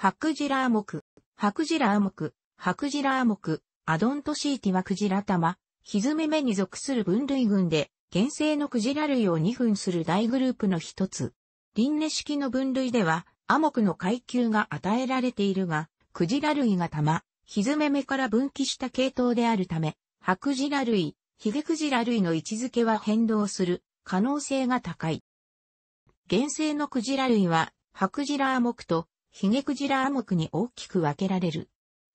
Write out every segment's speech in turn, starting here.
ハクジラーク、ハクジラーク、ハクジラーク、アドントシーティはクジラ玉、ヒズメメに属する分類群で、原生のクジラ類を2分する大グループの一つ。輪廻式の分類では、アモクの階級が与えられているが、クジラ類が玉、ヒズメメから分岐した系統であるため、ハクジラ類、ヒゲクジラ類の位置づけは変動する可能性が高い。原生のクジラ類は、ハクジラアモクとヒゲクジラアクに大きく分けられる。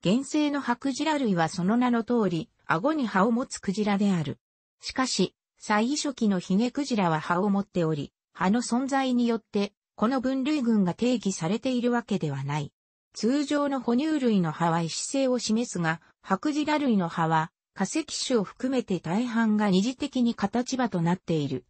原生のハクジラ類はその名の通り、顎に歯を持つクジラである。しかし、最初期のヒゲクジラは歯を持っており、歯の存在によって、この分類群が定義されているわけではない。通常の哺乳類の歯は異姿勢を示すが、ハクジラ類の歯は、化石種を含めて大半が二次的に形葉となっている。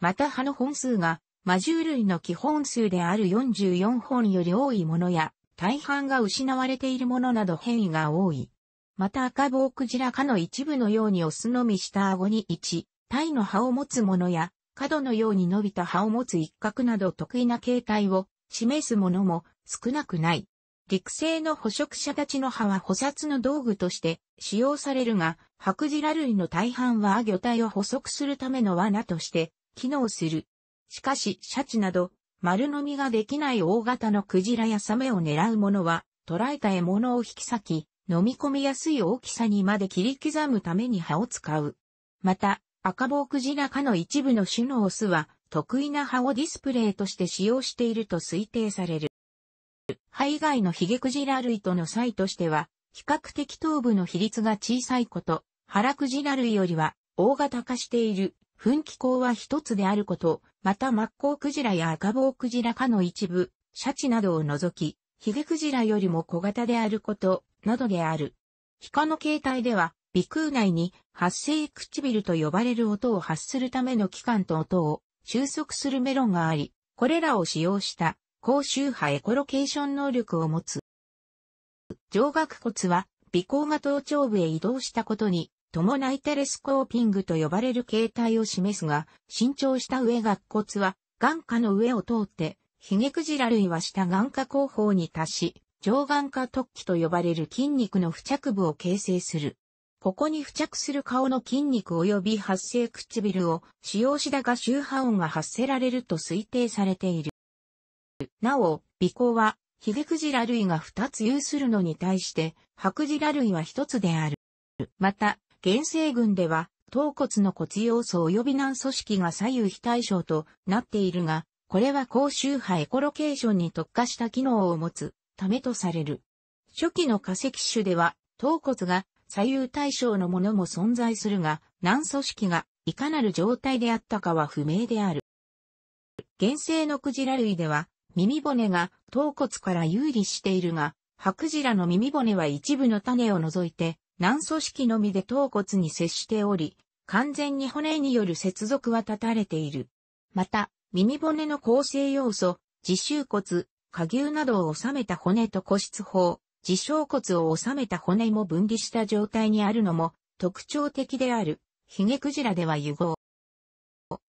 また歯の本数が魔獣類の基本数である44本より多いものや、大半が失われているものなど変異が多い。また赤棒クジラ科の一部のようにオスのみ下顎に1、体の葉を持つものや、角のように伸びた葉を持つ一角など得意な形態を示すものも少なくない。陸生の捕食者たちの歯は捕殺の道具として使用されるが、白ジラ類の大半は魚体を捕食するための罠として機能する。しかし、シャチなど、丸飲みができない大型のクジラやサメを狙う者は、捕らえた獲物を引き裂き、飲み込みやすい大きさにまで切り刻むために歯を使う。また、赤棒クジラ科の一部の種のオスは、得意な歯をディスプレイとして使用していると推定される。歯以外のヒゲクジラ類との差異としては、比較的頭部の比率が小さいこと、腹クジラ類よりは大型化している噴気口は一つであること、またマッコウクジラや赤棒クジラ科の一部、シャチなどを除き、ヒゲクジラよりも小型であること、などである。ヒカの形態では、鼻腔内に発生唇と呼ばれる音を発するための器官と音を収束するメロンがあり、これらを使用した高周波エコロケーション能力を持つ。上顎骨は、鼻孔が頭頂部へ移動したことに伴いテレスコーピングと呼ばれる形態を示すが、伸長した上顎骨は眼下の上を通って、ヒゲクジラ類は下眼下後方に達し、上眼下突起と呼ばれる筋肉の付着部を形成する。ここに付着する顔の筋肉及び発生唇を使用しだが周波音が発せられると推定されている。なお、鼻孔はヒゲクジラ類が2つ有するのに対して、白ジラ類は1つである。また、原生群では、頭骨の骨要素及び軟組織が左右非対称となっているが、これは高周波エコロケーションに特化した機能を持つためとされる。初期の化石種では、頭骨が左右対称のものも存在するが、軟組織がいかなる状態であったかは不明である。原生のクジラ類では、耳骨が頭骨から有利しているが、白クジラの耳骨は一部の種を除いて、軟組織のみで頭骨に接しており、完全に骨による接続は断たれている。また、耳骨の構成要素、自臭骨、下牛などを収めた骨と骨質法、自小骨を収めた骨も分離した状態にあるのも特徴的である、ヒゲクジラでは融合。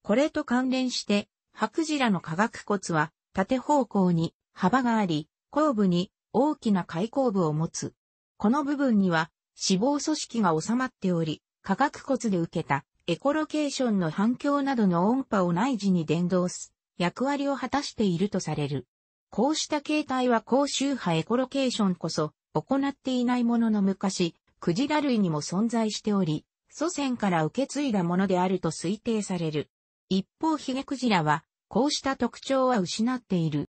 これと関連して、ハクジラの化学骨は縦方向に幅があり、後部に大きな開口部を持つ。この部分には脂肪組織が収まっており、化学骨で受けたエコロケーションの反響などの音波を内耳に伝導す役割を果たしているとされる。こうした形態は高周波エコロケーションこそ行っていないものの昔、クジラ類にも存在しており、祖先から受け継いだものであると推定される。一方ヒゲクジラは、こうした特徴は失っている。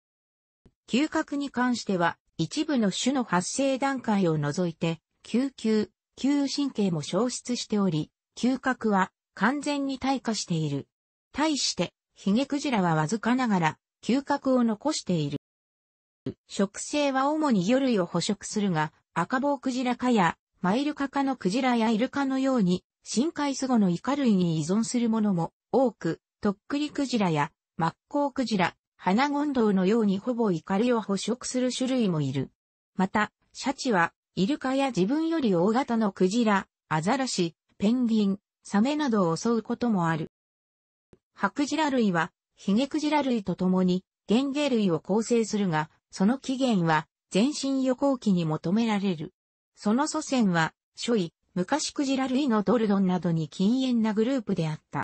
嗅覚に関しては、一部の種の発生段階を除いて、嗅球、嗅神経も消失しており、嗅覚は完全に退化している。対して、ヒゲクジラはわずかながら、嗅覚を残している。食性は主に魚類を捕食するが、赤棒クジラ科や、マイルカ科のクジラやイルカのように、深海スゴのイカ類に依存するものも多く、トックリクジラや、マッコウクジラ、ハナゴンドウのようにほぼイカ類を捕食する種類もいる。また、シャチはイルカや自分より大型のクジラ、アザラシ、ペンギン、サメなどを襲うこともある。ハクジラ類は、ヒゲクジラ類と共に、原芸類を構成するが、その起源は、全身予行期に求められる。その祖先は、初位、昔クジラ類のドルドンなどに禁煙なグループであった。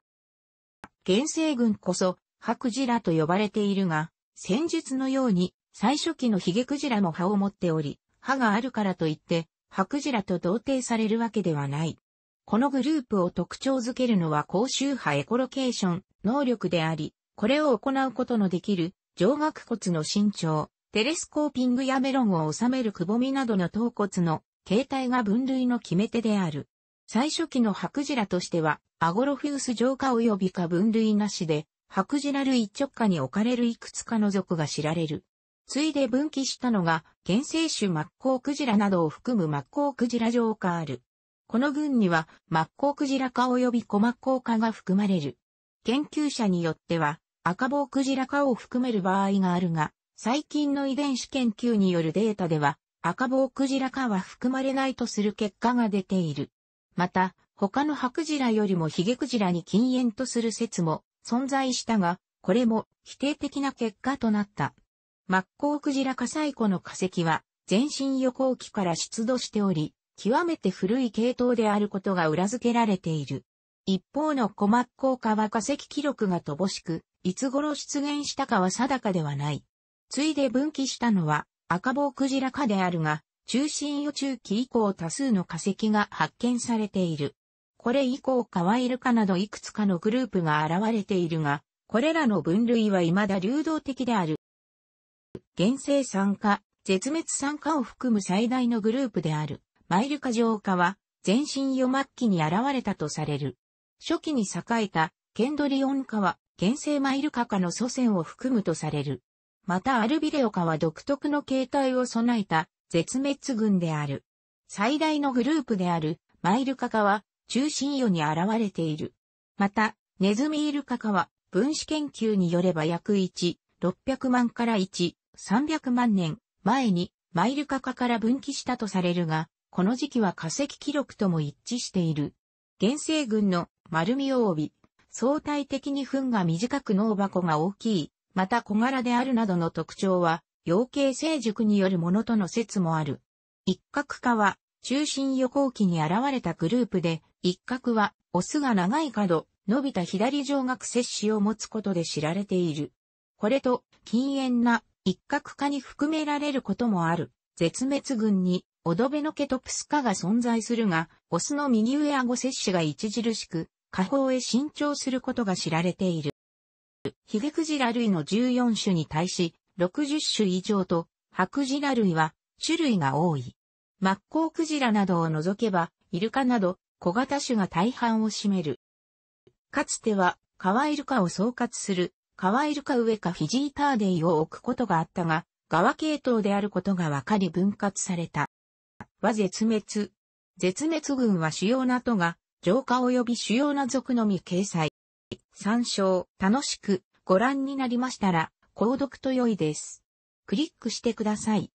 原生群こそ、ハクジラと呼ばれているが、戦術のように、最初期のヒゲクジラも葉を持っており、歯があるからといって、ハクジラと同定されるわけではない。このグループを特徴づけるのは高周波エコロケーション、能力であり、これを行うことのできる、上顎骨の身長、テレスコーピングやメロンを収めるくぼみなどの頭骨の形態が分類の決め手である。最初期のハクジラとしては、アゴロフィウス浄化及びか分類なしで、ハクジラ類直下に置かれるいくつかの属が知られる。ついで分岐したのが、原生種マッコウクジラなどを含むマッコウクジラ上下ある。この群には、マッコウクジラ科及びコマッコウ科が含まれる。研究者によっては、赤棒クジラ科を含める場合があるが、最近の遺伝子研究によるデータでは、赤棒クジラ科は含まれないとする結果が出ている。また、他のハクジラよりもヒゲクジラに禁煙とする説も存在したが、これも否定的な結果となった。マッコウクジラ火災湖の化石は、全身予行期から出土しており、極めて古い系統であることが裏付けられている。一方のコマッコウ化は化石記録が乏しく、いつ頃出現したかは定かではない。ついで分岐したのは赤棒クジラ化であるが、中心予中期以降多数の化石が発見されている。これ以降カワイルカなどいくつかのグループが現れているが、これらの分類は未だ流動的である。原生酸化、絶滅酸化を含む最大のグループである、マイルカ浄化は、全身余末期に現れたとされる。初期に栄えた、ケンドリオン化は、原生マイルカ化の祖先を含むとされる。またアルビレオ化は独特の形態を備えた、絶滅群である。最大のグループである、マイルカ化は、中心余に現れている。また、ネズミイルカ化は、分子研究によれば約1、600万から1、300万年前にマイルカカから分岐したとされるが、この時期は化石記録とも一致している。原生群の丸みを帯び、相対的に糞が短く脳箱が大きい、また小柄であるなどの特徴は、養鶏成熟によるものとの説もある。一角化は、中心予行期に現れたグループで、一角は、オスが長い角、伸びた左上角摂取を持つことで知られている。これと、禁煙な一角化に含められることもある。絶滅群に、オドベノケトプス化が存在するが、オスの右上顎摂取が著しく、下方へ伸長することが知られている。ヒゲクジラ類の14種に対し、60種以上と、ハクジラ類は、種類が多い。マッコウクジラなどを除けば、イルカなど、小型種が大半を占める。かつては、カワイルカを総括する川イルカ上かフィジーターデイを置くことがあったが、側系統であることが分かり分割された。は絶滅。絶滅群は主要な都が、浄化及び主要な族のみ掲載。参照、楽しく、ご覧になりましたら、購読と良いです。クリックしてください。